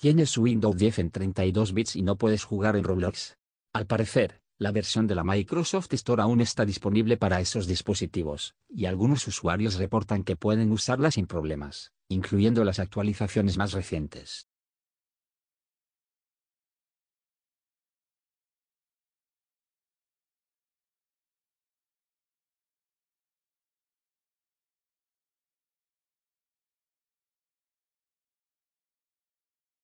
Tienes Windows 10 en 32 bits y no puedes jugar en Roblox. Al parecer, la versión de la Microsoft Store aún está disponible para esos dispositivos, y algunos usuarios reportan que pueden usarla sin problemas, incluyendo las actualizaciones más recientes.